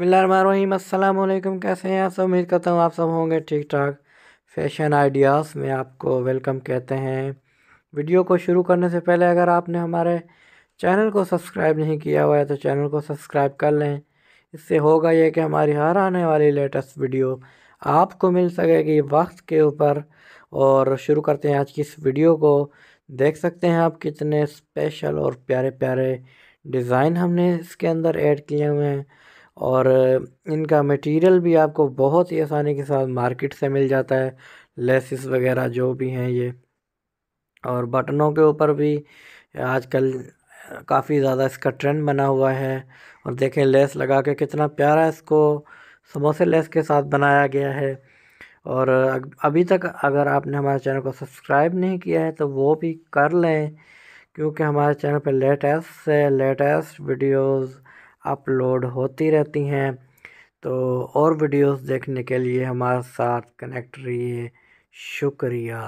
अल्लाम कैसे हैं आप सब उम्मीद करता हूँ आप सब होंगे ठीक ठाक फैशन आइडियाज़ में आपको वेलकम कहते हैं वीडियो को शुरू करने से पहले अगर आपने हमारे चैनल को सब्सक्राइब नहीं किया हुआ है तो चैनल को सब्सक्राइब कर लें इससे होगा ये कि हमारी हर आने वाली लेटेस्ट वीडियो आपको मिल सकेगी वक्त के ऊपर और शुरू करते हैं आज की इस वीडियो को देख सकते हैं आप कितने स्पेशल और प्यारे प्यारे डिज़ाइन हमने इसके अंदर ऐड किए हुए हैं और इनका मटेरियल भी आपको बहुत ही आसानी के साथ मार्केट से मिल जाता है लेसिस वगैरह जो भी हैं ये और बटनों के ऊपर भी आजकल काफ़ी ज़्यादा इसका ट्रेंड बना हुआ है और देखें लेस लगा के कितना प्यारा इसको समोसे लेस के साथ बनाया गया है और अभी तक अगर आपने हमारे चैनल को सब्सक्राइब नहीं किया है तो वो भी कर लें क्योंकि हमारे चैनल पर लेटेस्ट से लेटेस्ट वीडियोज़ अपलोड होती रहती हैं तो और वीडियोस देखने के लिए हमारे साथ कनेक्ट रहिए शुक्रिया